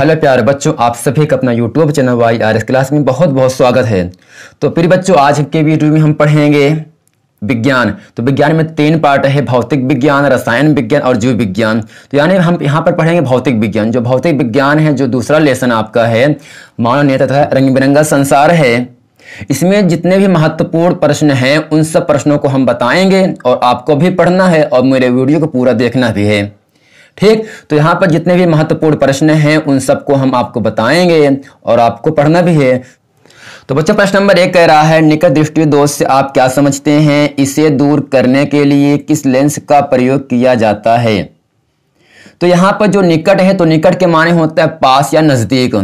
hello प्यारे बच्चों आप सभी का अपना YouTube channel Y R S class में बहुत बहुत स्वागत है तो फिर बच्चों आज के वीडियो में हम पढ़ेंगे विज्ञान तो विज्ञान में तीन पार्ट है भौतिक विज्ञान रसायन विज्ञान और जीव विज्ञान तो यानी हम यहाँ पर पढ़ेंगे भौतिक विज्ञान जो भौतिक विज्ञान है जो दूसरा लेसन आपका है मानव नेता तथा रंग बिरंगा संसार है इसमें जितने भी महत्वपूर्ण प्रश्न हैं उन सब प्रश्नों को हम बताएंगे और आपको भी पढ़ना है और मेरे वीडियो को पूरा देखना भी है ठीक तो यहाँ पर जितने भी महत्वपूर्ण प्रश्न हैं उन सबको हम आपको बताएंगे और आपको पढ़ना भी है तो बच्चों प्रश्न नंबर एक कह रहा है निकट दृष्टि दोष से आप क्या समझते हैं इसे दूर करने के लिए किस लेंस का प्रयोग किया जाता है तो यहाँ पर जो निकट है तो निकट के माने होता है पास या नज़दीक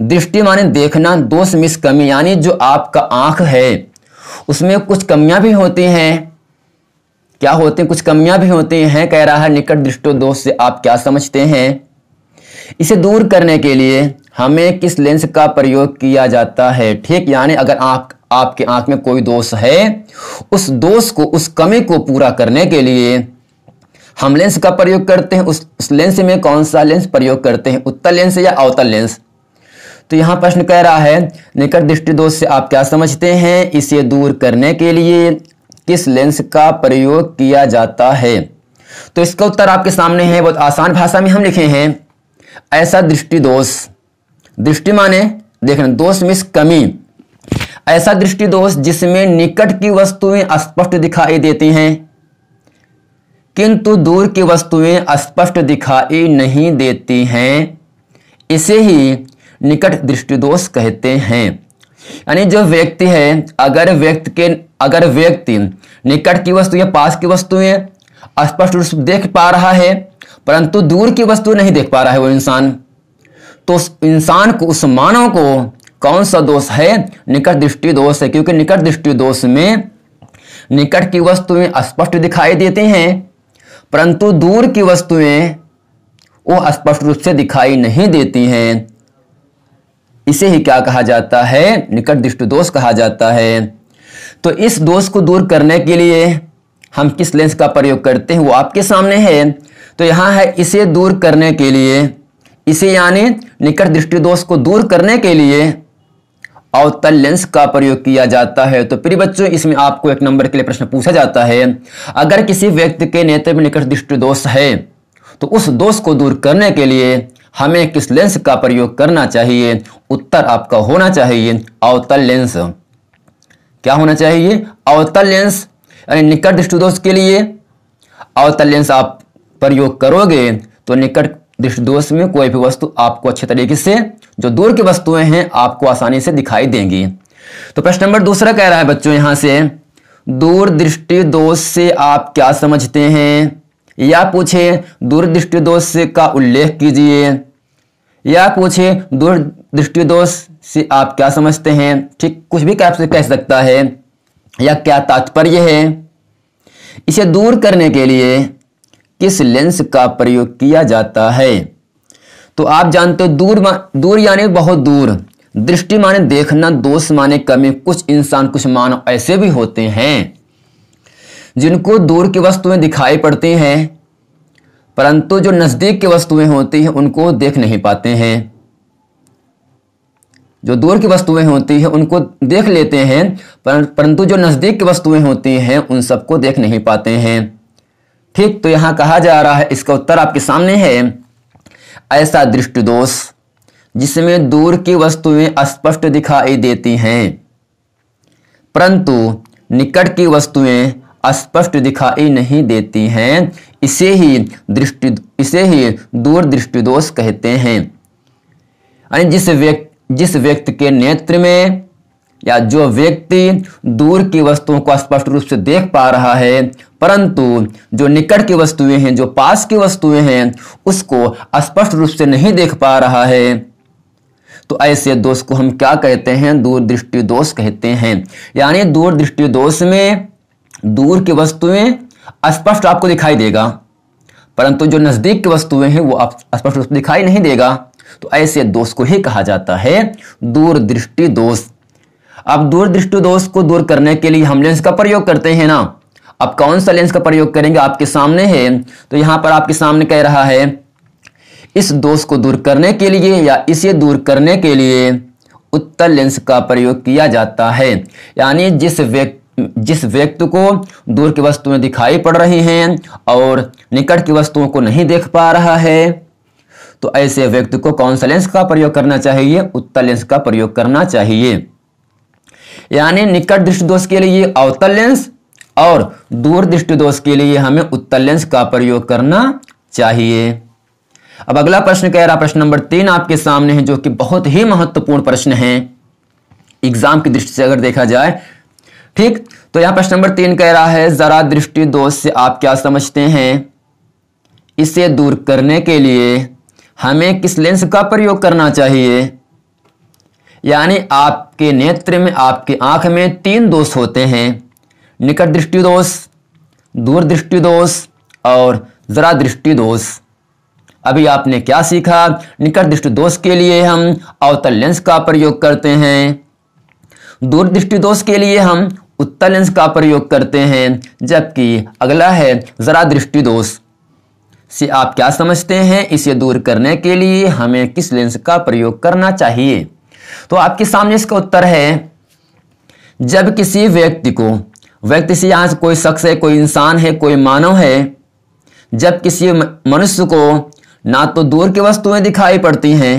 दृष्टि माने देखना दोष मिस कमी यानी जो आपका आंख है उसमें कुछ कमियां भी होती हैं क्या होते हैं कुछ कमियां भी होते हैं कह रहा है निकट दृष्टो दोष से आप क्या समझते हैं इसे दूर करने के लिए हमें किस लेंस का प्रयोग किया जाता है ठीक यानी अगर आप आपके आंख में कोई दोष है उस दोष को उस कमी को पूरा करने के लिए हम लेंस का प्रयोग करते हैं उस, उस लेंस में कौन सा लेंस प्रयोग करते हैं उत्तर लेंस या अवतल लेंस तो यहाँ प्रश्न कह रहा है निकट दृष्टि दोष से आप क्या समझते हैं इसे दूर करने के लिए किस लेंस का प्रयोग किया जाता है तो इसका उत्तर आपके सामने है बहुत आसान भाषा में हम लिखे हैं ऐसा दृष्टि दोष दृष्टि माने देखना दोष मिस कमी ऐसा दृष्टि दोष जिसमें निकट की वस्तुएं स्पष्ट दिखाई देती हैं किंतु दूर की वस्तुएं स्पष्ट दिखाई नहीं देती हैं इसे ही निकट दृष्टिदोष कहते हैं यानी जो व्यक्ति है अगर व्यक्ति के अगर व्यक्ति निकट की वस्तु या पास की वस्तुएं स्पष्ट रूप से देख पा रहा है परंतु दूर की वस्तु नहीं देख पा रहा है वो इंसान तो उस इंसान को उस मानव को कौन सा दोष है निकट दृष्टि दोष है क्योंकि निकट दृष्टि दोष में निकट की वस्तुएं स्पष्ट दिखाई देती हैं परंतु दूर की वस्तुएं वो स्पष्ट रूप से दिखाई नहीं देती हैं इसे ही क्या कहा जाता है निकट दृष्टि दोष कहा जाता है तो इस दोष को दूर करने के लिए हम किस लेंस का प्रयोग करते हैं वो आपके सामने है तो यहां है इसे दूर करने के लिए इसे यानी निकट दृष्टि दोष को दूर करने के लिए अवतल लेंस का प्रयोग किया जाता है तो प्रिय बच्चों इसमें आपको एक नंबर के लिए प्रश्न पूछा जाता है अगर किसी व्यक्ति के नेत्र में निकट दृष्टि दोष है तो उस दोष को दूर करने के लिए हमें किस लेंस का प्रयोग करना चाहिए उत्तर आपका होना चाहिए अवतल लेंस क्या होना चाहिए अवतल लेंस यानी निकट दृष्टिदोष के लिए अवतल लेंस आप प्रयोग करोगे तो निकट दृष्टिदोष में कोई भी वस्तु आपको अच्छे तरीके से जो दूर की वस्तुएं हैं आपको आसानी से दिखाई देंगी तो प्रश्न नंबर दूसरा कह रहा है बच्चों यहां से दूर दृष्टि दोष से आप क्या समझते हैं या पूछे दूरदृष्टि दोष से का उल्लेख कीजिए या पूछे दूरदृष्टि दोष से आप क्या समझते हैं ठीक कुछ भी आपसे कह सकता है या क्या तात्पर्य है इसे दूर करने के लिए किस लेंस का प्रयोग किया जाता है तो आप जानते हो दूर दूर यानी बहुत दूर दृष्टि माने देखना दोष माने कमी कुछ इंसान कुछ मानव ऐसे भी होते हैं जिनको दूर की वस्तुएं दिखाई पड़ती हैं परंतु जो नज़दीक की वस्तुएं होती हैं उनको देख नहीं पाते हैं जो दूर की वस्तुएं होती हैं उनको देख लेते हैं परंतु जो नज़दीक की वस्तुएं होती हैं उन सबको देख नहीं पाते हैं ठीक तो यहां कहा जा रहा है इसका उत्तर आपके सामने है ऐसा दृष्टिदोष जिसमें दूर की वस्तुएं स्पष्ट दिखाई देती हैं परंतु निकट की वस्तुएं स्पष्ट दिखाई नहीं देती हैं इसे ही दृष्टि इसे ही दूरदृष्टि दोष कहते हैं यानी जिस व्यक्ति जिस व्यक्ति के नेत्र में या जो व्यक्ति दूर की वस्तुओं को स्पष्ट रूप से देख पा रहा है परंतु जो निकट की वस्तुएं हैं जो पास की वस्तुएं हैं उसको स्पष्ट रूप से नहीं देख पा रहा है तो ऐसे दोष को हम क्या कहते हैं दूरदृष्टि दोष कहते हैं यानी दूरदृष्टि दोष में दूर की वस्तुएं स्पष्ट आपको दिखाई देगा परंतु जो नज़दीक की वस्तुएं हैं वो आप स्पष्ट रूप से दिखाई नहीं देगा तो ऐसे दोष को ही कहा जाता है दूरदृष्टि दोष अब दूरदृष्टि दोष को दूर करने के लिए हम लेंस का प्रयोग करते हैं ना अब कौन सा लेंस का प्रयोग करेंगे आपके सामने है तो यहां पर आपके सामने कह रहा है इस दोष को दूर करने के लिए या इसे दूर करने के लिए उत्तर लेंस का प्रयोग किया जाता है यानी जिस व्यक्ति जिस व्यक्ति को दूर की वस्तुएं दिखाई पड़ रही हैं और निकट की वस्तुओं को नहीं देख पा रहा है तो ऐसे व्यक्ति को कौन सा लेंस का प्रयोग करना चाहिए उत्तर लेंस का प्रयोग करना चाहिए यानी निकट दृष्टि दोष के लिए अवतल लेंस और दूर दृष्टि दोष के लिए हमें उत्तर लेंस का प्रयोग करना चाहिए अब अगला प्रश्न कह रहा प्रश्न नंबर तीन आपके सामने है जो कि बहुत ही महत्वपूर्ण प्रश्न है एग्जाम की दृष्टि से अगर देखा जाए ठीक तो यहां प्रश्न नंबर तीन कह रहा है जरा दृष्टि दोष से आप क्या समझते हैं इसे दूर करने के लिए हमें किस लेंस का प्रयोग करना चाहिए यानी आपके नेत्र में आपके आंख में तीन दोष होते हैं निकट दृष्टि दोष दूर दृष्टि दोष और जरा दृष्टि दोष अभी आपने क्या सीखा निकट दृष्टि दोष के लिए हम अवतल लेंस का प्रयोग करते हैं दूर दृष्टि दोष के लिए हम उत्तर लेंस का प्रयोग करते हैं जबकि अगला है ज़रा दृष्टि दोष से आप क्या समझते हैं इसे दूर करने के लिए हमें किस लेंस का प्रयोग करना चाहिए तो आपके सामने इसका उत्तर है जब किसी व्यक्ति को व्यक्ति से यहां कोई शख्स है कोई इंसान है कोई मानव है जब किसी मनुष्य को ना तो दूर की वस्तुएं दिखाई पड़ती हैं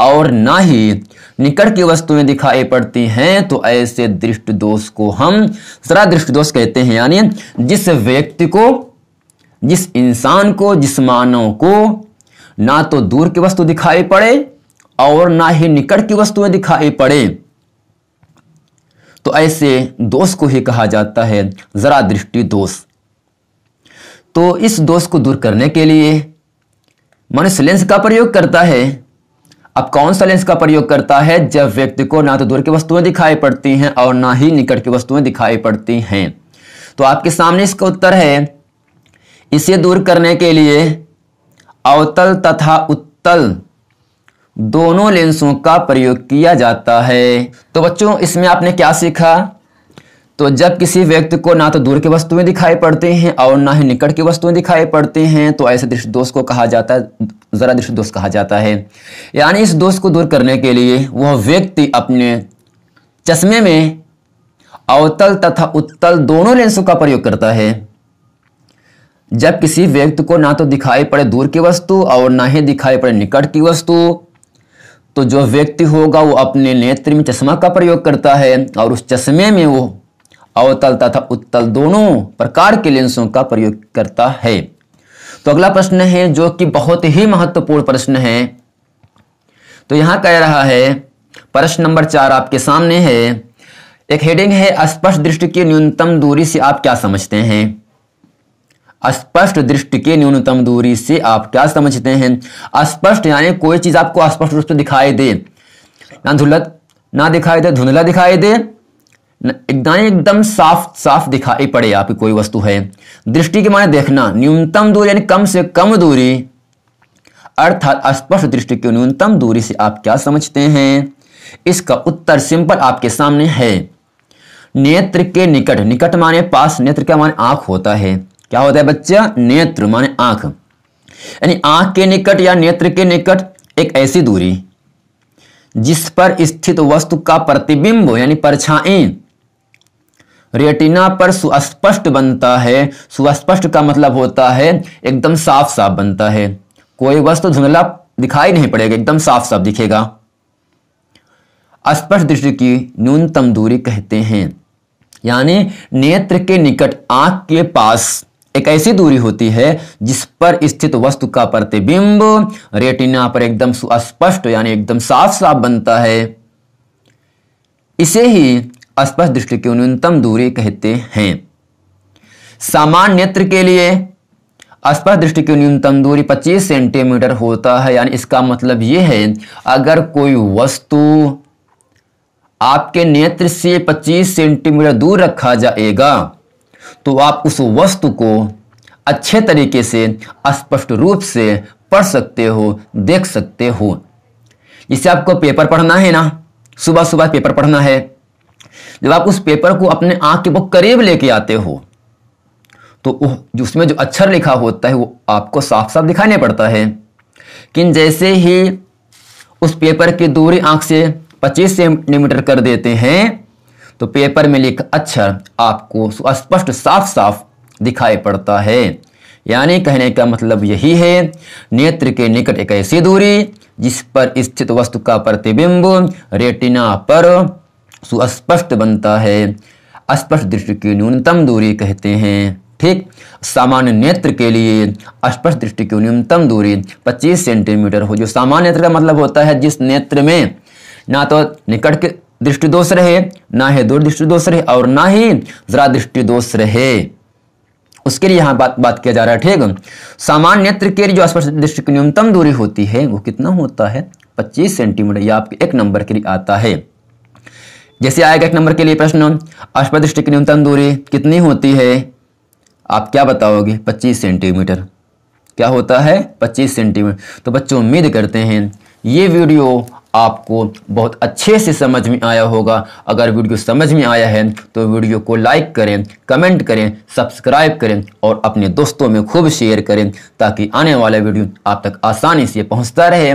और ना ही निकट की वस्तुएं दिखाई पड़ती हैं तो ऐसे दृष्ट दोष को हम सरा दृष्ट दोष कहते हैं यानी जिस व्यक्ति को जिस इंसान को जिस मानव को ना तो दूर की वस्तु दिखाई पड़े और ना ही निकट की वस्तुएं दिखाई पड़े तो ऐसे दोष को ही कहा जाता है जरा दृष्टि दोष तो इस दोष को दूर करने के लिए मनुष्य लेंस का प्रयोग करता है अब कौन सा लेंस का प्रयोग करता है जब व्यक्ति को ना तो दूर की वस्तुएं दिखाई पड़ती हैं और ना ही निकट की वस्तुएं दिखाई पड़ती हैं तो आपके सामने इसका उत्तर है इसे दूर करने के लिए अवतल तथा उत्तल दोनों लेंसों का प्रयोग किया जाता है तो बच्चों इसमें आपने क्या सीखा तो जब किसी व्यक्ति को ना तो दूर की वस्तुएं दिखाई पड़ती हैं और ना ही निकट की वस्तुएं दिखाई पड़ती हैं तो ऐसे दृष्ट दोष को कहा जाता है ज़रा दृष्ट दोष कहा जाता है यानी इस दोष को दूर करने के लिए वह व्यक्ति अपने चश्मे में अवतल तथा उत्तल दोनों लेंसों का प्रयोग करता है जब किसी व्यक्ति को ना तो दिखाई पड़े दूर की वस्तु और ना ही दिखाई पड़े निकट की वस्तु तो जो व्यक्ति होगा वो अपने नेत्र में चश्मा का प्रयोग करता है और उस चश्मे में वो अवतल तथा उत्तल दोनों प्रकार के लेंसों का प्रयोग करता है तो अगला प्रश्न है जो कि बहुत ही महत्वपूर्ण प्रश्न है तो यहां कह रहा है प्रश्न नंबर चार आपके सामने है एक हेडिंग है स्पष्ट दृष्टि की न्यूनतम दूरी से आप क्या समझते हैं स्पष्ट दृष्टि की न्यूनतम दूरी से आप क्या समझते हैं स्पष्ट यानी कोई चीज आपको स्पष्ट रूप से दिखाई दे ना धुलत ना दिखाई दे धुंधला दिखाई दे एकदम एकदम साफ साफ दिखाई पड़े आपकी कोई वस्तु है दृष्टि के माने देखना न्यूनतम दूरी यानी कम से कम दूरी अर्थात स्पष्ट दृष्टि की न्यूनतम दूरी से आप क्या समझते हैं इसका उत्तर सिंपल आपके सामने है नेत्र के निकट निकट माने पास नेत्र क्या माने आंख होता है क्या होता है बच्चा नेत्र माने आंख यानी आंख के निकट या नेत्र के निकट एक ऐसी दूरी जिस पर स्थित वस्तु का प्रतिबिंब यानी परछाई रेटिना पर सुस्पष्ट बनता है सुस्पष्ट का मतलब होता है एकदम साफ साफ बनता है कोई वस्तु तो धुंधला दिखाई नहीं पड़ेगा एकदम साफ साफ दिखेगा स्पष्ट दृष्टि की न्यूनतम दूरी कहते हैं यानी नेत्र के निकट आंख के पास एक ऐसी दूरी होती है जिस पर स्थित वस्तु का प्रतिबिंब रेटिना पर एकदम सुस्पष्ट यानी एकदम साफ साफ बनता है इसे ही स्पष्ट दृष्टि की न्यूनतम दूरी कहते हैं सामान्य नेत्र के लिए स्पष्ट दृष्टि की न्यूनतम दूरी 25 सेंटीमीटर होता है यानी इसका मतलब यह है अगर कोई वस्तु आपके नेत्र से 25 सेंटीमीटर दूर रखा जाएगा तो आप उस वस्तु को अच्छे तरीके से स्पष्ट रूप से पढ़ सकते हो देख सकते हो इसे आपको पेपर पढ़ना है ना सुबह सुबह पेपर पढ़ना है जब आप उस पेपर को अपने आंख के बहुत करीब लेके आते हो तो उसमें जो अक्षर लिखा होता है वो आपको साफ साफ दिखाने पड़ता है कि जैसे ही उस पेपर की दूरी आंख से 25 सेंटीमीटर कर देते हैं तो पेपर में लिखा अक्षर आपको स्पष्ट साफ साफ दिखाई पड़ता है यानी कहने का मतलब यही है नेत्र के निकट एक ऐसी दूरी जिस पर स्थित वस्तु का प्रतिबिंब रेटिना पर सुस्पष्ट बनता है स्पष्ट दृष्टि की न्यूनतम दूरी कहते हैं ठीक सामान्य नेत्र के लिए स्पष्ट दृष्टि की न्यूनतम दूरी 25 सेंटीमीटर हो जो सामान्य नेत्र का मतलब होता है जिस नेत्र में ना तो निकट के दृष्टि दोष रहे ना ही दूर दृष्टि दोष रहे और ना ही जरा दृष्टि दोष रहे उसके लिए यहाँ बात बात किया जा रहा है ठीक सामान्य नेत्र के लिए जो स्पष्ट दृष्टि की न्यूनतम दूरी होती है वो कितना होता है पच्चीस सेंटीमीटर या आपके एक नंबर के लिए आता है जैसे आएगा एक नंबर के लिए प्रश्न दृष्टि की न्यूनतम दूरी कितनी होती है आप क्या बताओगे 25 सेंटीमीटर क्या होता है 25 सेंटीमीटर तो बच्चों उम्मीद करते हैं ये वीडियो आपको बहुत अच्छे से समझ में आया होगा अगर वीडियो समझ में आया है तो वीडियो को लाइक करें कमेंट करें सब्सक्राइब करें और अपने दोस्तों में खूब शेयर करें ताकि आने वाला वीडियो आप तक आसानी से पहुंचता रहे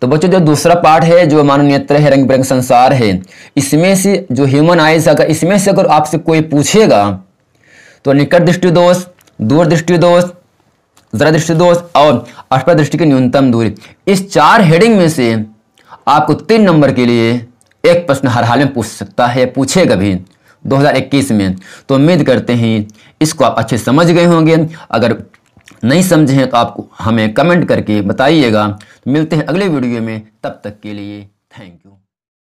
तो बच्चों जो दूसरा पार्ट है जो मानव नेत्र है रंग बिरंग संसार है इसमें से जो ह्यूमन आइज अगर इसमें से अगर आपसे कोई पूछेगा तो निकट दृष्टि दोष दूर दृष्टि दोष जरा दृष्टि दोष और अष्ट दृष्टि की न्यूनतम दूरी इस चार हेडिंग में से आपको तीन नंबर के लिए एक प्रश्न हर हाल में पूछ सकता है पूछेगा भी 2021 में तो उम्मीद करते हैं इसको आप अच्छे समझ गए होंगे अगर नहीं समझे हैं तो आप हमें कमेंट करके बताइएगा मिलते हैं अगले वीडियो में तब तक के लिए थैंक यू